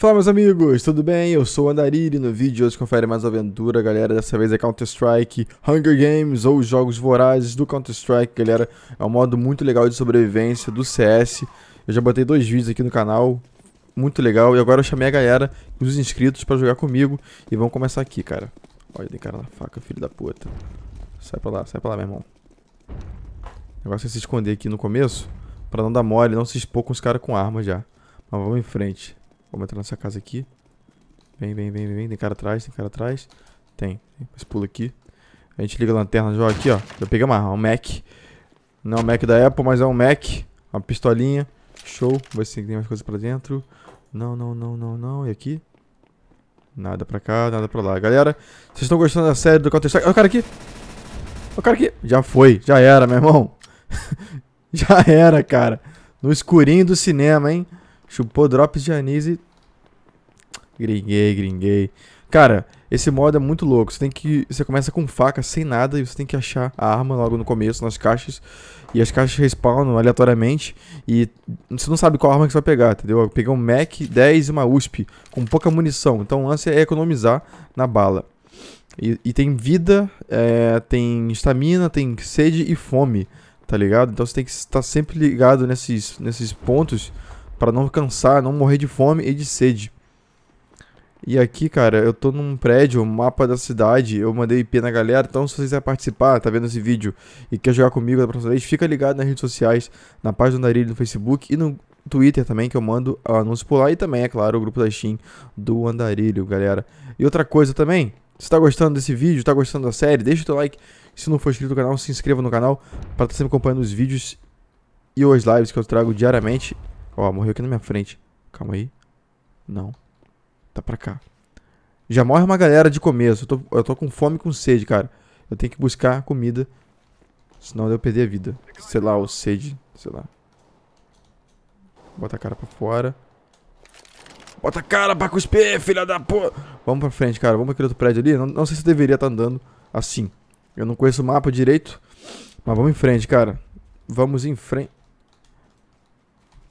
Fala meus amigos, tudo bem? Eu sou o Andariri no vídeo de hoje confere mais aventura, galera. Dessa vez é Counter-Strike, Hunger Games ou Jogos Vorazes do Counter-Strike, galera. É um modo muito legal de sobrevivência do CS. Eu já botei dois vídeos aqui no canal, muito legal. E agora eu chamei a galera, os inscritos, para jogar comigo e vamos começar aqui, cara. Olha, tem cara na faca, filho da puta. Sai pra lá, sai pra lá, meu irmão. O negócio é se esconder aqui no começo, pra não dar mole, não se expor com os caras com arma já. Mas vamos em frente. Vamos entrar nessa casa aqui. Vem, vem, vem, vem. Tem cara atrás, tem cara atrás. Tem. Mas pula aqui. A gente liga a lanterna já aqui, ó. Já peguei uma, um Mac. Não é um Mac da Apple, mas é um Mac. Uma pistolinha. Show. Vai ser se tem mais coisa pra dentro. Não, não, não, não, não. E aqui? Nada pra cá, nada pra lá. Galera, vocês estão gostando da série do Counter-Strike? Olha o cara aqui. Olha o cara aqui. Já foi. Já era, meu irmão. já era, cara. No escurinho do cinema, hein. Chupou drops de anis e... Gringuei, gringuei. Cara, esse modo é muito louco. Você tem que. Você começa com faca sem nada e você tem que achar a arma logo no começo, nas caixas. E as caixas respawnam aleatoriamente. E você não sabe qual arma que você vai pegar, entendeu? Eu peguei um Mac 10 e uma USP com pouca munição. Então o lance é economizar na bala. E, e tem vida, é, tem estamina, tem sede e fome, tá ligado? Então você tem que estar sempre ligado nesses, nesses pontos para não cansar, não morrer de fome e de sede. E aqui, cara, eu tô num prédio, mapa da cidade, eu mandei IP na galera, então se você quiser participar, tá vendo esse vídeo e quer jogar comigo da próxima vez, fica ligado nas redes sociais, na página do Andarilho no Facebook e no Twitter também, que eu mando anúncio por lá e também, é claro, o grupo da Steam do Andarilho, galera. E outra coisa também, se tá gostando desse vídeo, tá gostando da série, deixa o teu like, se não for inscrito no canal, se inscreva no canal para estar tá sempre acompanhando os vídeos e as lives que eu trago diariamente Ó, morreu aqui na minha frente. Calma aí. Não. Tá pra cá. Já morre uma galera de começo. Eu tô, eu tô com fome e com sede, cara. Eu tenho que buscar comida. Senão eu perder a vida. Sei lá, ou sede. Sei lá. Bota a cara pra fora. Bota a cara pra cuspir, filha da porra. Vamos pra frente, cara. Vamos pra aquele outro prédio ali. Não, não sei se eu deveria estar tá andando assim. Eu não conheço o mapa direito. Mas vamos em frente, cara. Vamos em frente.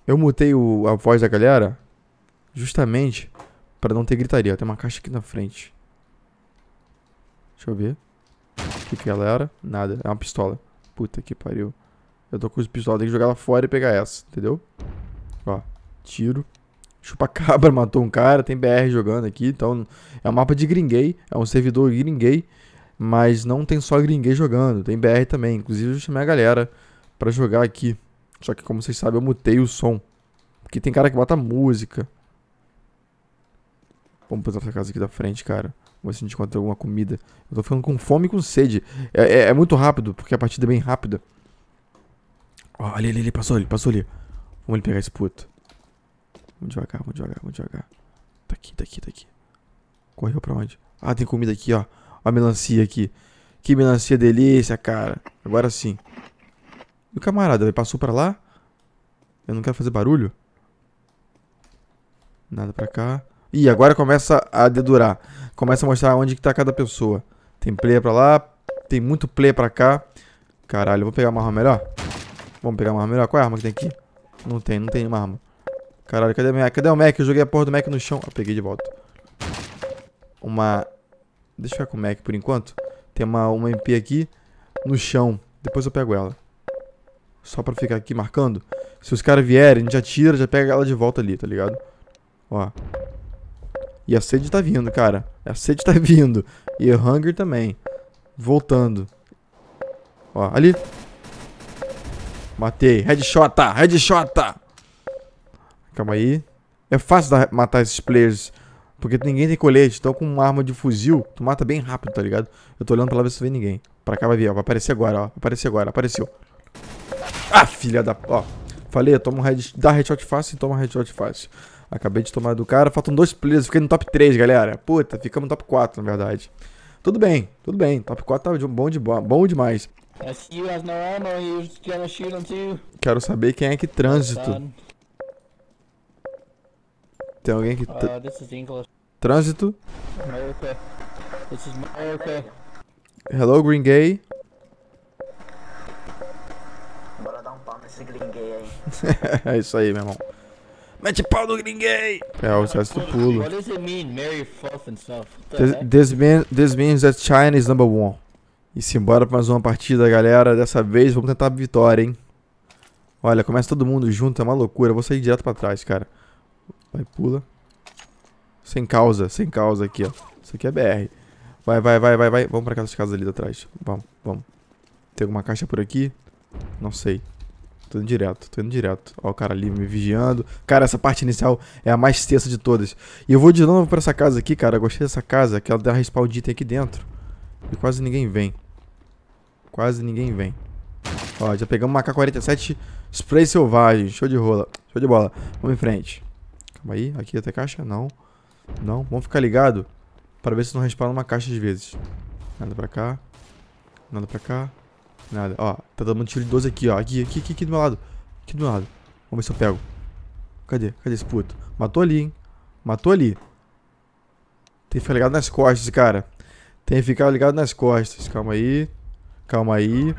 Eu mutei o, a voz da galera justamente para não ter gritaria. Tem uma caixa aqui na frente. Deixa eu ver. O que, que ela era? Nada. É uma pistola. Puta que pariu. Eu tô com os pistolas. tem que jogar ela fora e pegar essa, entendeu? Ó, tiro. Chupa-cabra matou um cara, tem BR jogando aqui, então é um mapa de gringuei, é um servidor gringuei, mas não tem só gringuei jogando, tem BR também. Inclusive eu chamei a galera pra jogar aqui. Só que, como vocês sabem, eu mutei o som. Porque tem cara que bota música. Vamos pra essa casa aqui da frente, cara. Vamos ver se a gente encontra alguma comida. Eu tô ficando com fome e com sede. É, é, é muito rápido, porque a partida é bem rápida. Ó, oh, ali, ali, ali, passou ali, passou ali. Vamos ali pegar esse puto. Vamos devagar, vamos devagar, vamos devagar. Tá aqui, tá aqui, tá aqui. Correu pra onde? Ah, tem comida aqui, ó. Ó a melancia aqui. Que melancia delícia, cara. Agora sim. E o camarada, ele passou pra lá? Eu não quero fazer barulho. Nada pra cá. Ih, agora começa a dedurar. Começa a mostrar onde que tá cada pessoa. Tem player pra lá, tem muito player pra cá. Caralho, vou pegar uma arma melhor? Vamos pegar uma arma melhor? Qual é a arma que tem aqui? Não tem, não tem nenhuma arma. Caralho, cadê, minha... cadê o Mac? Eu joguei a porra do Mac no chão. peguei de volta. Uma... Deixa eu ficar com o Mac por enquanto. Tem uma, uma MP aqui no chão. Depois eu pego ela. Só pra ficar aqui marcando. Se os caras vierem, a gente já tira, já pega ela de volta ali, tá ligado? Ó. E a sede tá vindo, cara. A sede tá vindo. E o hunger também. Voltando. Ó, ali. Matei. Headshot, tá. Headshot, tá. Calma aí. É fácil matar esses players. Porque ninguém tem colete. Então com uma arma de fuzil, tu mata bem rápido, tá ligado? Eu tô olhando pra lá ver se vem ninguém. Pra cá vai vir, ó. Vai aparecer agora, ó. Vai aparecer agora. Apareceu. Ah, filha da... Ó, falei, eu tomo um head... dá headshot fácil e toma headshot fácil. Acabei de tomar do cara, faltam dois players, fiquei no top 3, galera. Puta, ficamos no top 4, na verdade. Tudo bem, tudo bem. Top 4 tá bom, de bom demais. É Quero saber quem é que trânsito. Tem alguém que... Uh, trânsito. Hello, Green Gay. esse gringuei aí. é isso aí, meu irmão. Mete pau no gringuei! É, o do pulo. What does it mean, Mary Fluff and stuff? This, this, mean, this means that China is number one. E simbora pra mais uma partida, galera. Dessa vez vamos tentar a vitória, hein? Olha, começa todo mundo junto, é uma loucura. Eu vou sair direto pra trás, cara. Vai, pula. Sem causa, sem causa aqui, ó. Isso aqui é BR. Vai, vai, vai, vai, vai. Vamos pra aquelas casas ali atrás. Vamos, vamos. Tem alguma caixa por aqui? Não sei. Tô indo direto, tô indo direto. Ó, o cara ali me vigiando. Cara, essa parte inicial é a mais tensa de todas. E eu vou de novo pra essa casa aqui, cara. Eu gostei dessa casa, que ela dá respawn de item aqui dentro. E quase ninguém vem. Quase ninguém vem. Ó, já pegamos uma K-47 spray selvagem. Show de rola. Show de bola. Vamos em frente. Calma aí. Aqui até caixa? Não. Não. Vamos ficar ligado para ver se não respawna uma caixa às vezes. Nada pra cá. Nada pra cá. Nada. Ó, Tá dando um tiro de 12 aqui, ó. Aqui, aqui, aqui, aqui do meu lado. Aqui do meu lado. Vamos ver se eu pego. Cadê? Cadê esse puto? Matou ali, hein? Matou ali. Tem que ficar ligado nas costas, cara. Tem que ficar ligado nas costas. Calma aí. Calma aí.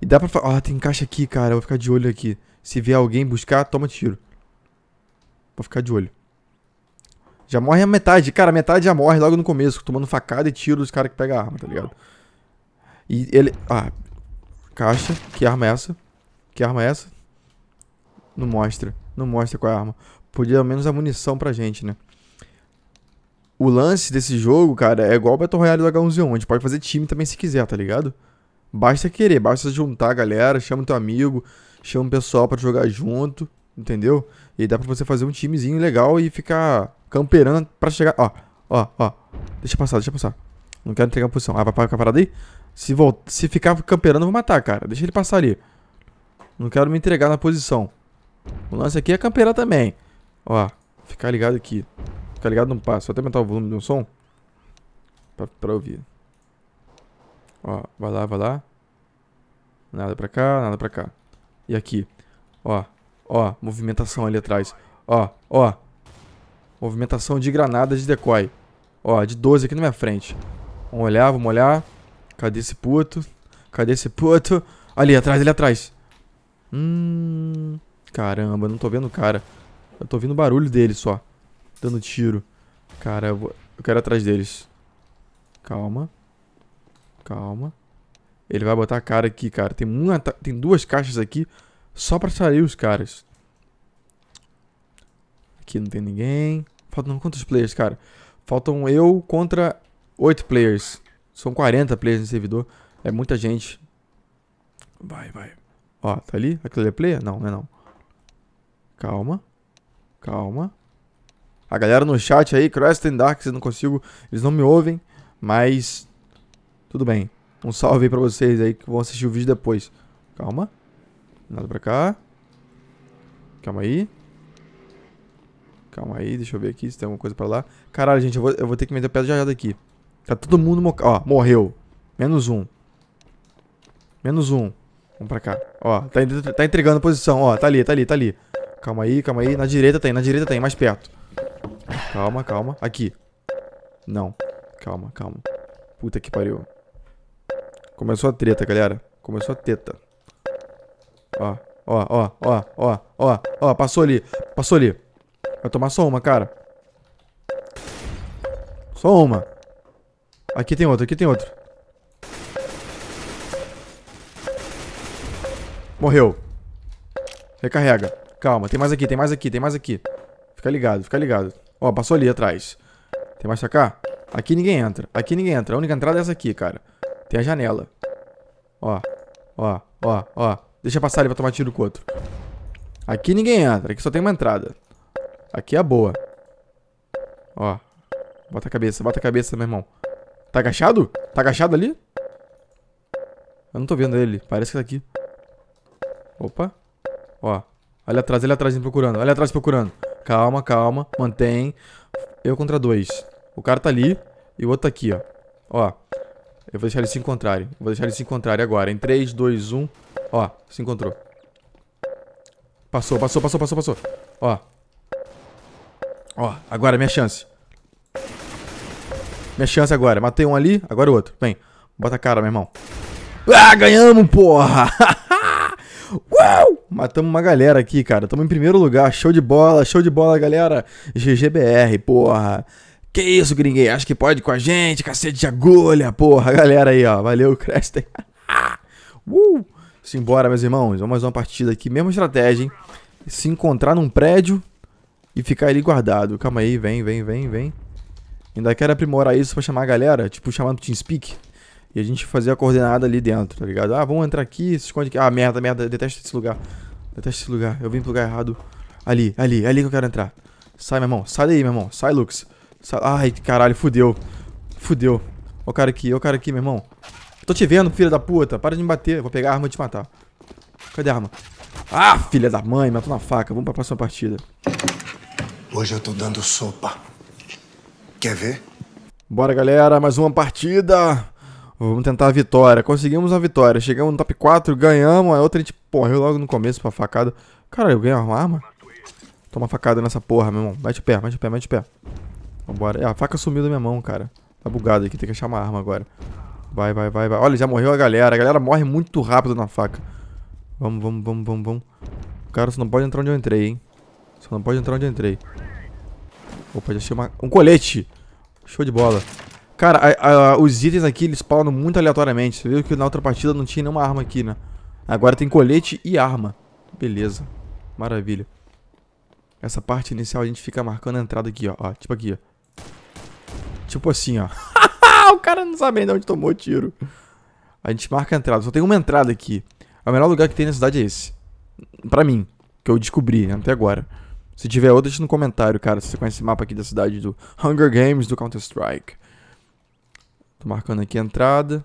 E dá pra... Ah, tem caixa aqui, cara. Eu vou ficar de olho aqui. Se vier alguém buscar, toma tiro. Vou ficar de olho. Já morre a metade. Cara, a metade já morre logo no começo. Tomando facada e tiro dos caras que pegam a arma, tá ligado? E ele... Ah, caixa. Que arma é essa? Que arma é essa? Não mostra. Não mostra qual é a arma. Podia ao menos a munição pra gente, né? O lance desse jogo, cara, é igual o Battle Royale do H1Z1. A gente pode fazer time também se quiser, tá ligado? Basta querer, basta juntar a galera, chama teu amigo, chama o pessoal para jogar junto, entendeu? E dá pra você fazer um timezinho legal e ficar camperando pra chegar... Ó, ó, ó. Deixa eu passar, deixa eu passar. Não quero entregar a posição. Ah, vai pra parada aí? Se, voltar, se ficar camperando, eu vou matar, cara. Deixa ele passar ali. Não quero me entregar na posição. O lance aqui é camperar também. Ó, ficar ligado aqui. Ficar ligado no passo. Vou até aumentar o volume do som. Pra, pra ouvir. Ó, vai lá, vai lá. Nada pra cá, nada pra cá. E aqui. Ó, ó, movimentação ali atrás. Ó, ó. Movimentação de granadas de decoy. Ó, de 12 aqui na minha frente. Vamos olhar, vamos olhar. Cadê esse puto? Cadê esse puto? Ali atrás, ali atrás. Hum. Caramba, não tô vendo o cara. Eu tô ouvindo o barulho dele só. Dando tiro. Cara, eu, vou... eu quero ir atrás deles. Calma. Calma. Ele vai botar a cara aqui, cara. Tem, uma, tem duas caixas aqui só pra sair os caras. Aqui não tem ninguém. Faltam quantos players, cara? Faltam eu contra oito players. São 40 players no servidor. É muita gente. Vai, vai. Ó, tá ali? Aquilo é player? Não, não é não. Calma. Calma. A galera no chat aí, and Dark, eu não consigo. Eles não me ouvem, mas. Tudo bem. Um salve aí pra vocês aí que vão assistir o vídeo depois. Calma. Nada pra cá. Calma aí. Calma aí, deixa eu ver aqui se tem alguma coisa pra lá. Caralho, gente, eu vou, eu vou ter que meter a pé já já daqui. Tá todo mundo... Mo ó, morreu. Menos um. Menos um. Vamos pra cá. Ó, tá, tá entregando posição. Ó, tá ali, tá ali, tá ali. Calma aí, calma aí. Na direita tem, na direita tem, mais perto. Calma, calma. Aqui. Não. Calma, calma. Puta que pariu. Começou a treta, galera. Começou a treta. Ó, ó, ó, ó, ó, ó, ó. Passou ali, passou ali. Vai tomar só uma, cara. Só uma. Aqui tem outro, aqui tem outro. Morreu. Recarrega. Calma, tem mais aqui, tem mais aqui, tem mais aqui. Fica ligado, fica ligado. Ó, passou ali atrás. Tem mais pra cá? Aqui ninguém entra. Aqui ninguém entra. A única entrada é essa aqui, cara. Tem a janela. Ó, ó, ó, ó. Deixa passar ali pra tomar tiro com outro. Aqui ninguém entra. Aqui só tem uma entrada. Aqui é a boa. Ó. Bota a cabeça, bota a cabeça, meu irmão. Tá agachado? Tá agachado ali? Eu não tô vendo ele. Parece que tá aqui. Opa. Ó. Olha atrás, olha atrás procurando. Olha atrás procurando. Calma, calma. Mantém. Eu contra dois. O cara tá ali e o outro tá aqui, ó. Ó. Eu vou deixar eles se encontrarem. Vou deixar eles se encontrarem agora. Em 3, 2, 1. Ó, se encontrou. Passou, passou, passou, passou, passou. Ó. Ó, agora é minha chance. Minha chance agora. Matei um ali, agora o outro. Vem. Bota a cara, meu irmão. Ah, ganhamos, porra! Uau! Matamos uma galera aqui, cara. Tamo em primeiro lugar. Show de bola, show de bola, galera. GGBR, porra. Que isso, gringuei? Acho que pode com a gente, cacete de agulha, porra. Galera aí, ó. Valeu, Creston. uh! Simbora, meus irmãos. Vamos mais uma partida aqui. Mesma estratégia, hein? Se encontrar num prédio e ficar ali guardado. Calma aí, vem, vem, vem, vem. Ainda quero aprimorar isso pra chamar a galera, tipo, chamar no TeamSpeak. E a gente fazer a coordenada ali dentro, tá ligado? Ah, vamos entrar aqui, se esconde aqui. Ah, merda, merda, detesto esse lugar. Detesto esse lugar. Eu vim pro lugar errado. Ali, ali, ali que eu quero entrar. Sai, meu irmão. Sai daí, meu irmão. Sai, Lux. Sai. Ai, caralho, fudeu. Fudeu. Ó o cara aqui, ó o cara aqui, meu irmão. Tô te vendo, filha da puta. Para de me bater. Vou pegar a arma e te matar. Cadê a arma? Ah, filha da mãe, matou na faca. Vamos pra próxima partida. Hoje eu tô dando sopa. Quer ver? Bora, galera, mais uma partida. Vamos tentar a vitória. Conseguimos a vitória. Chegamos no top 4, ganhamos. A outra a gente morreu logo no começo pra facada. Caralho, eu ganhei uma arma? Toma facada nessa porra, meu irmão. Mete o pé, mete o pé, mete o pé. Vambora. É, a faca sumiu da minha mão, cara. Tá bugado aqui, tem que achar uma arma agora. Vai, vai, vai, vai. Olha, já morreu a galera. A galera morre muito rápido na faca. Vamos, vamos, vamos, vamos, vamos. Cara, você não pode entrar onde eu entrei, hein. Você não pode entrar onde eu entrei. Opa, já achei uma... um colete. Show de bola. Cara, a, a, os itens aqui, eles spawnam muito aleatoriamente. Você viu que na outra partida não tinha nenhuma arma aqui, né? Agora tem colete e arma. Beleza. Maravilha. Essa parte inicial a gente fica marcando a entrada aqui, ó. ó tipo aqui, ó. Tipo assim, ó. o cara não sabe ainda onde tomou o tiro. A gente marca a entrada. Só tem uma entrada aqui. O melhor lugar que tem na cidade é esse. Pra mim. Que eu descobri, até agora. Se tiver outra, deixa no comentário, cara, se você conhece esse mapa aqui da cidade do Hunger Games do Counter-Strike. Tô marcando aqui a entrada.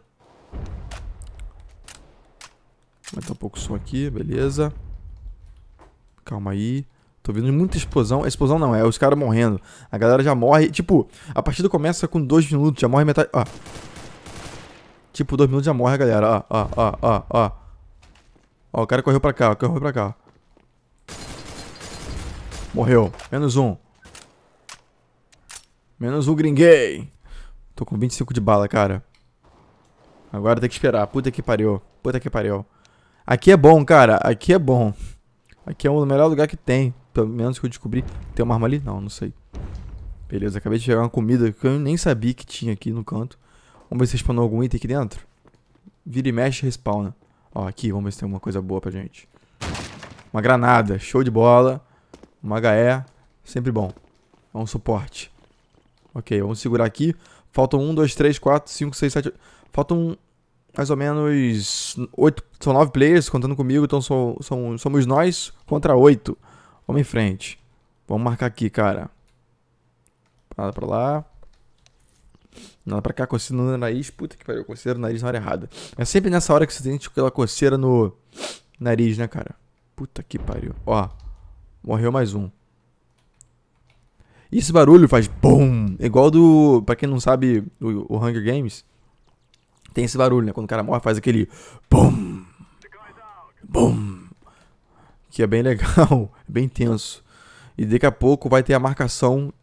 Aumentar um pouco o som aqui, beleza. Calma aí. Tô vendo muita explosão. Explosão não, é os caras morrendo. A galera já morre. Tipo, a partida começa com dois minutos, já morre metade. Ó. Tipo, dois minutos já morre a galera. Ó, ó, ó, ó, ó. Ó, o cara correu pra cá, ó, correu pra cá. Morreu. Menos um. Menos um gringuei. Tô com 25 de bala, cara. Agora tem que esperar. Puta que pariu. Puta que pariu. Aqui é bom, cara. Aqui é bom. Aqui é o melhor lugar que tem. Pelo menos que eu descobri. Tem uma arma ali? Não, não sei. Beleza, acabei de chegar uma comida que eu nem sabia que tinha aqui no canto. Vamos ver se respawnou algum item aqui dentro. Vira e mexe respawna. Ó, aqui, vamos ver se tem alguma coisa boa pra gente. Uma granada, show de bola. Uma HE, sempre bom. É um suporte. Ok, vamos segurar aqui. Faltam 1, 2, 3, 4, 5, 6, 7... 8. Faltam mais ou menos 8... São 9 players contando comigo, então são, são, somos nós contra 8. Vamos em frente. Vamos marcar aqui, cara. Nada pra lá. Nada pra cá, coceira no nariz. Puta que pariu, coceira no nariz na hora errada. É sempre nessa hora que você sente aquela coceira no nariz, né, cara? Puta que pariu. Ó. Morreu mais um. E esse barulho faz bum, Igual do. Pra quem não sabe, o, o Hunger Games. Tem esse barulho, né? Quando o cara morre, faz aquele bum, bum, Que é bem legal, é bem tenso. E daqui a pouco vai ter a marcação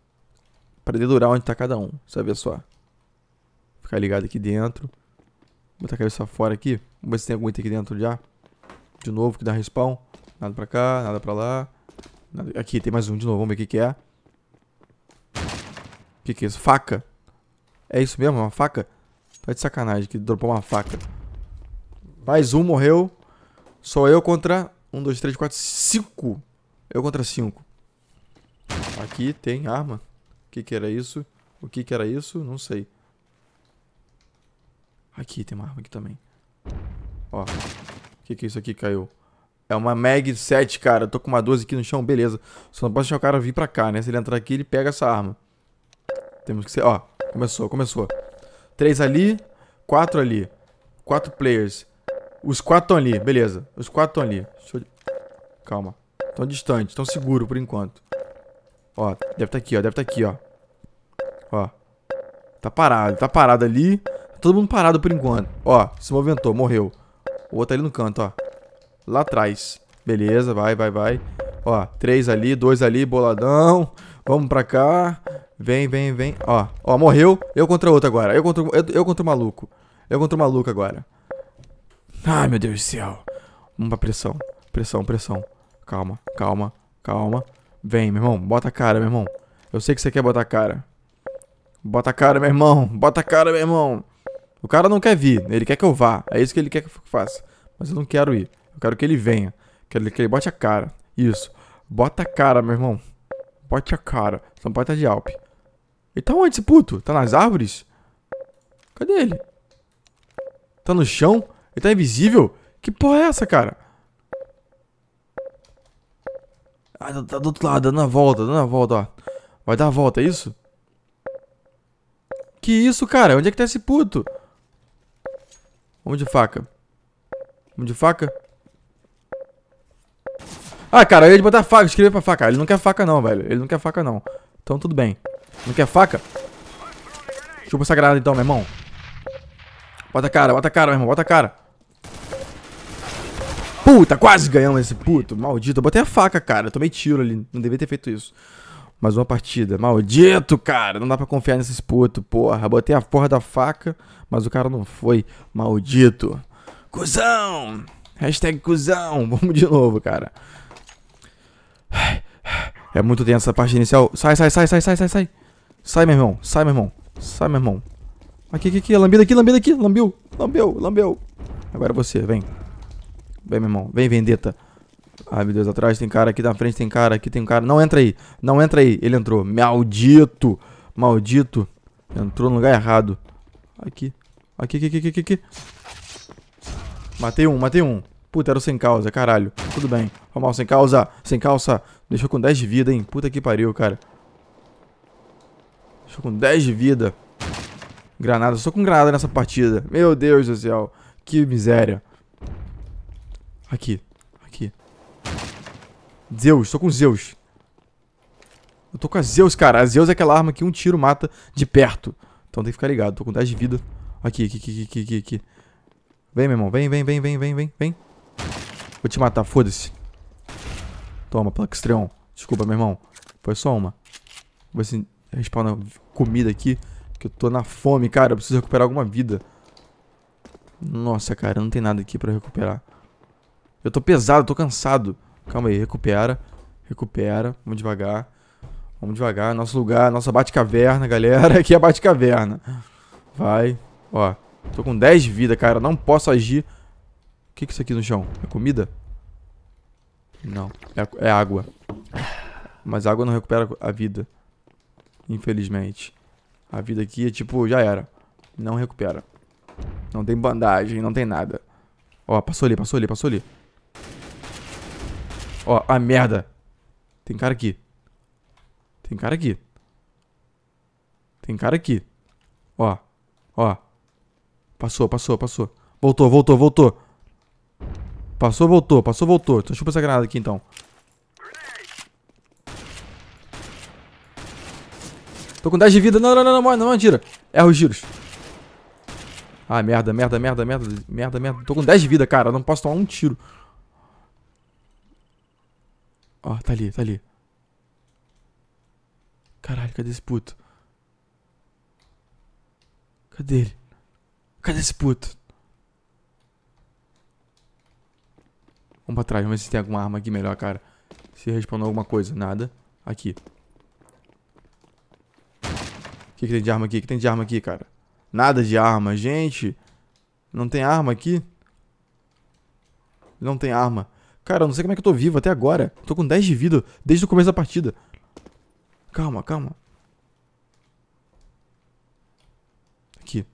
para dedurar onde tá cada um. Você vai ver só. Ficar ligado aqui dentro. Vou botar a cabeça fora aqui. Vamos ver se tem algum item aqui dentro já. De novo, que dá respawn. Nada pra cá, nada pra lá. Aqui, tem mais um de novo. Vamos ver o que, que é. O que, que é isso? Faca. É isso mesmo? Uma faca? Tá de sacanagem que dropou uma faca. Mais um morreu. Sou eu contra... Um, dois, três, quatro, cinco. Eu contra cinco. Aqui tem arma. O que que era isso? O que que era isso? Não sei. Aqui, tem uma arma aqui também. Ó. O que que é isso aqui? Caiu. É uma Mag 7, cara. Eu tô com uma 12 aqui no chão, beleza. Só não posso deixar o cara vir pra cá, né? Se ele entrar aqui, ele pega essa arma. Temos que ser... Ó, começou, começou. Três ali, quatro ali. Quatro players. Os quatro estão ali, beleza. Os quatro estão ali. Eu... Calma. Tão distante, tão seguro por enquanto. Ó, deve estar tá aqui, ó. Deve estar tá aqui, ó. Ó. Tá parado, tá parado ali. Tá todo mundo parado por enquanto. Ó, se movimentou, morreu. O outro tá ali no canto, ó lá atrás. Beleza, vai, vai, vai. Ó, três ali, dois ali, boladão. Vamos pra cá. Vem, vem, vem. Ó, ó, morreu. Eu contra outro agora. Eu contra, eu, eu contra o maluco. Eu contra o maluco agora. Ai, meu Deus do céu. Vamos pra pressão. Pressão, pressão. Calma, calma, calma. Vem, meu irmão. Bota a cara, meu irmão. Eu sei que você quer botar a cara. Bota a cara, meu irmão. Bota a cara, meu irmão. O cara não quer vir. Ele quer que eu vá. É isso que ele quer que eu faça. Mas eu não quero ir. Eu quero que ele venha. Quero que ele bote a cara. Isso. Bota a cara, meu irmão. Bote a cara. São Paulo tá de Alpe. Ele tá onde, esse puto? Tá nas árvores? Cadê ele? Tá no chão? Ele tá invisível? Que porra é essa, cara? Ah, tá, tá do outro lado, tá dando a volta, tá dando a volta, ó. Vai dar a volta, é isso? Que isso, cara? Onde é que tá esse puto? Vamos de faca. Vamos de faca. Ah, cara, eu ia botar faca, escrever pra faca. Ele não quer faca não, velho. Ele não quer faca não. Então tudo bem. Não quer faca? Chupa essa granada então, meu irmão. Bota a cara, bota a cara, meu irmão, bota a cara. Puta, quase ganhamos esse puto, maldito. Eu botei a faca, cara. Eu tomei tiro ali. Não devia ter feito isso. Mais uma partida. Maldito, cara. Não dá pra confiar nesses putos, porra. Botei a porra da faca, mas o cara não foi. Maldito. Cusão! Hashtag cuzão. Vamos de novo, cara. É muito tenso essa parte inicial. Sai, sai, sai, sai, sai, sai, sai. Sai, meu irmão. Sai, meu irmão. Sai, meu irmão. Aqui, aqui, aqui. Lambida aqui, lambida aqui. Lambiu, lambeu, lambeu. Agora você, vem. Vem, meu irmão. Vem, vendetta. Ai, meu Deus, atrás tem cara, aqui na frente tem cara, aqui tem cara. Não entra aí, não entra aí. Ele entrou. Maldito, maldito. Entrou no lugar errado. Aqui, aqui, aqui, aqui, aqui. aqui. Matei um, matei um. Puta, era o sem causa, caralho. Tudo bem. Foi mal, sem causa. Sem calça. Deixou com 10 de vida, hein. Puta que pariu, cara. Deixou com 10 de vida. Granada. Só com granada nessa partida. Meu Deus do céu. Que miséria. Aqui. Aqui. Zeus. Tô com Zeus. Eu tô com a Zeus, cara. A Zeus é aquela arma que um tiro mata de perto. Então tem que ficar ligado. Tô com 10 de vida. aqui, aqui, aqui, aqui. aqui. Vem, meu irmão. Vem, vem, vem, vem, vem, vem, vem. Vou te matar, foda-se. Toma, Plaxtreon. Desculpa, meu irmão. Foi só uma. Vou assim, respawnar comida aqui. Que eu tô na fome, cara. Eu preciso recuperar alguma vida. Nossa, cara, não tem nada aqui pra recuperar. Eu tô pesado, tô cansado. Calma aí, recupera. Recupera. Vamos devagar. Vamos devagar. Nosso lugar, nossa bate-caverna, galera. Aqui é a bate-caverna. Vai. Ó, tô com 10 vida, cara. Não posso agir o que, é isso aqui no chão? É comida? Não. É, é água. Mas água não recupera a vida. Infelizmente. A vida aqui é tipo, já era. Não recupera. Não tem bandagem, não tem nada. Ó, passou ali, passou ali, passou ali. Ó, a merda. Tem cara aqui. Tem cara aqui. Tem cara aqui. Ó, ó. Passou, passou, passou. Voltou, voltou, voltou. Passou, voltou, passou, voltou. Então chupa essa granada aqui então. Tô com 10 de vida. Não, não, não, não, não, não atira. Erra os giros. Ah, merda, merda, merda, merda, merda, merda. Tô com 10 de vida, cara. não posso tomar um tiro. Ó, tá ali, tá ali. Caralho, cadê esse puto? Cadê ele? Cadê esse puto? Vamos pra trás, vamos ver se tem alguma arma aqui melhor, cara. Se respawnou alguma coisa, nada. Aqui. O que, que tem de arma aqui? O que tem de arma aqui, cara? Nada de arma, gente. Não tem arma aqui? Não tem arma. Cara, eu não sei como é que eu tô vivo até agora. Tô com 10 de vida desde o começo da partida. Calma, calma. Aqui.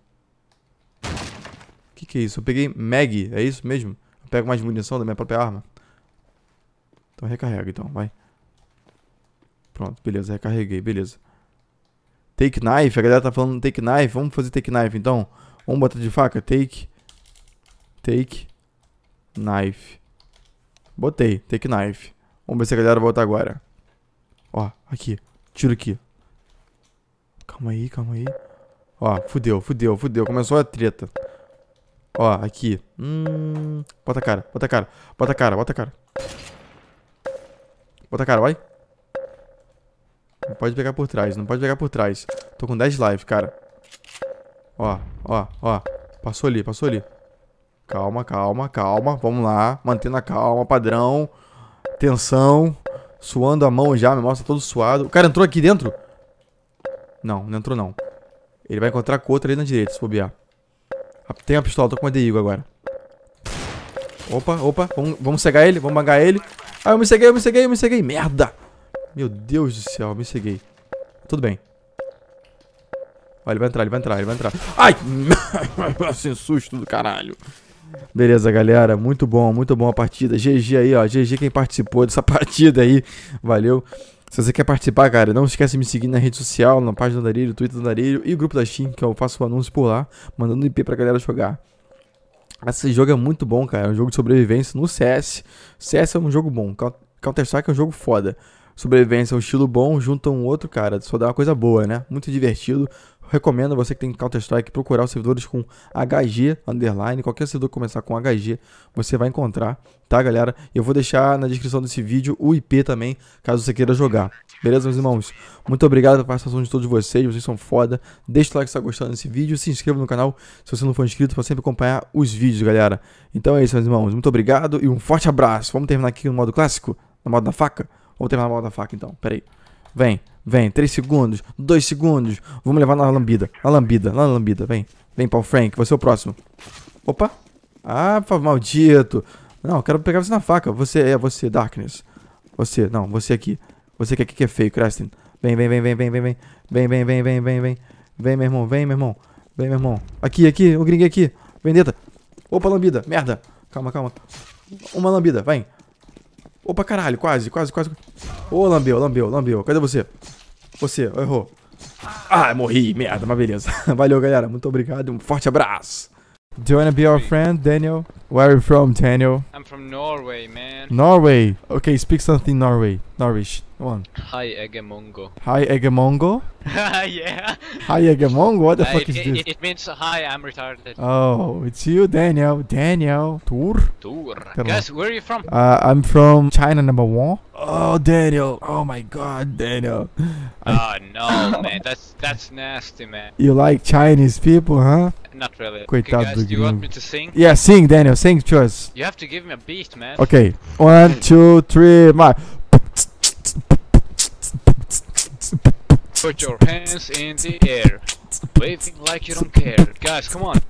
O que, que é isso? Eu peguei Maggie, é isso mesmo? Pego mais munição da minha própria arma. Então recarrega, então, vai. Pronto, beleza, recarreguei, beleza. Take knife, a galera tá falando take knife. Vamos fazer take knife, então. Vamos botar de faca? Take. Take. Knife. Botei, take knife. Vamos ver se a galera volta agora. Ó, aqui. Tiro aqui. Calma aí, calma aí. Ó, fudeu, fudeu, fudeu. Começou a treta. Ó, aqui. Hum. Bota a cara, bota a cara, bota a cara, bota a cara. Bota a cara, vai. Não pode pegar por trás, não pode pegar por trás. Tô com 10 lives, cara. Ó, ó, ó. Passou ali, passou ali. Calma, calma, calma. Vamos lá. Mantendo a calma, padrão. Tensão. Suando a mão já, meu mostra tá todo suado. O cara entrou aqui dentro? Não, não entrou não. Ele vai encontrar com outro ali na direita, se bobear. Ah, tem uma pistola, tô com uma de Eagle agora. Opa, opa, vamos, vamos cegar ele, vamos mangar ele. Ah, eu me ceguei, eu me ceguei, eu me ceguei, merda! Meu Deus do céu, eu me ceguei. Tudo bem. Olha, ele vai entrar, ele vai entrar, ele vai entrar. Ai! Sem susto do caralho. Beleza, galera. Muito bom, muito bom a partida. GG aí, ó. GG quem participou dessa partida aí. Valeu. Se você quer participar, cara, não esquece de me seguir na rede social, na página do no Twitter do Andarilho e o grupo da Steam, que eu faço o anúncio por lá, mandando IP pra galera jogar. Esse jogo é muito bom, cara. É um jogo de sobrevivência no CS. CS é um jogo bom. Counter-Strike é um jogo foda. Sobrevivência é um estilo bom, junta um outro, cara. Só dá uma coisa boa, né? Muito divertido recomendo você que tem Counter-Strike procurar os servidores com HG underline. Qualquer servidor que começar com HG, você vai encontrar, tá, galera? Eu vou deixar na descrição desse vídeo o IP também, caso você queira jogar. Beleza, meus irmãos? Muito obrigado pela participação de todos vocês, vocês são foda. Deixa o like se tá gostando desse vídeo, se inscreva no canal se você não for inscrito para sempre acompanhar os vídeos, galera. Então é isso, meus irmãos. Muito obrigado e um forte abraço. Vamos terminar aqui no modo clássico, no modo da faca? Vamos terminar no modo da faca então. Pera aí. Vem. Vem, 3 segundos, 2 segundos. Vamos levar na lambida, na lambida, na lambida. Vem, vem, Paul Frank, você é o próximo. Opa. Ah, maldito. Não, quero pegar você na faca. Você é você, Darkness. Você, não, você aqui. Você que aqui que é feio, Creston. Vem, vem, vem, vem, vem, vem, vem. Vem, vem, vem, vem, vem, vem. Vem, meu irmão, vem, meu irmão. Vem, meu irmão. Aqui, aqui, o gringo aqui. vendeta Opa, lambida, merda. Calma, calma. Uma lambida, vem. Opa, caralho, quase, quase, quase. Ô, oh, lambeu, lambeu, lambeu. Cadê você? Você, errou. Ah, morri, merda, mas beleza. Valeu, galera. Muito obrigado. Um forte abraço. Do you wanna be our friend, Daniel? Where are you from, Daniel? I'm from Norway, man. Norway. Okay, speak something Norway. Norwich. Come on. Hi, Egemongo. Hi, Egemongo? yeah. Hi, Egemongo? What the uh, fuck it, is it, this? It means, hi, I'm retarded. Oh, it's you, Daniel. Daniel. Tour? Tour. Guys, where are you from? Uh, I'm from China, number one. Oh, Daniel. Oh, my God, Daniel. Oh, no, man. That's, that's nasty, man. You like Chinese people, huh? Not really. okay, guys, do you want me to sing? Yeah, sing, Daniel sing to us. You have to give me a beat, man. Okay, one, two, three, my. Put your hands in the air, waving like you don't care. Guys, come on.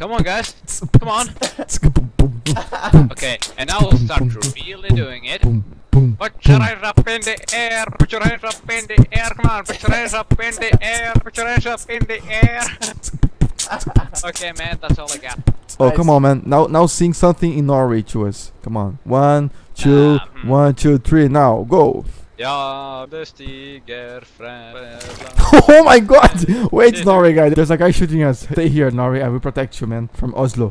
come on, guys. Come on. okay, and now we'll start really doing it. Put your hands up in the air, put your hands up in the air, come on, put your hands up in the air, put your hands up in the air. okay, man, that's all I got. Oh, come on, man. Now, now sing something in Norway to us. Come on. One, two, ah, hmm. one, two, three. Now, go. Oh my god! Wait, Norway guys, there's a guy shooting us. Stay here, Norway, I will protect you, man, from Oslo.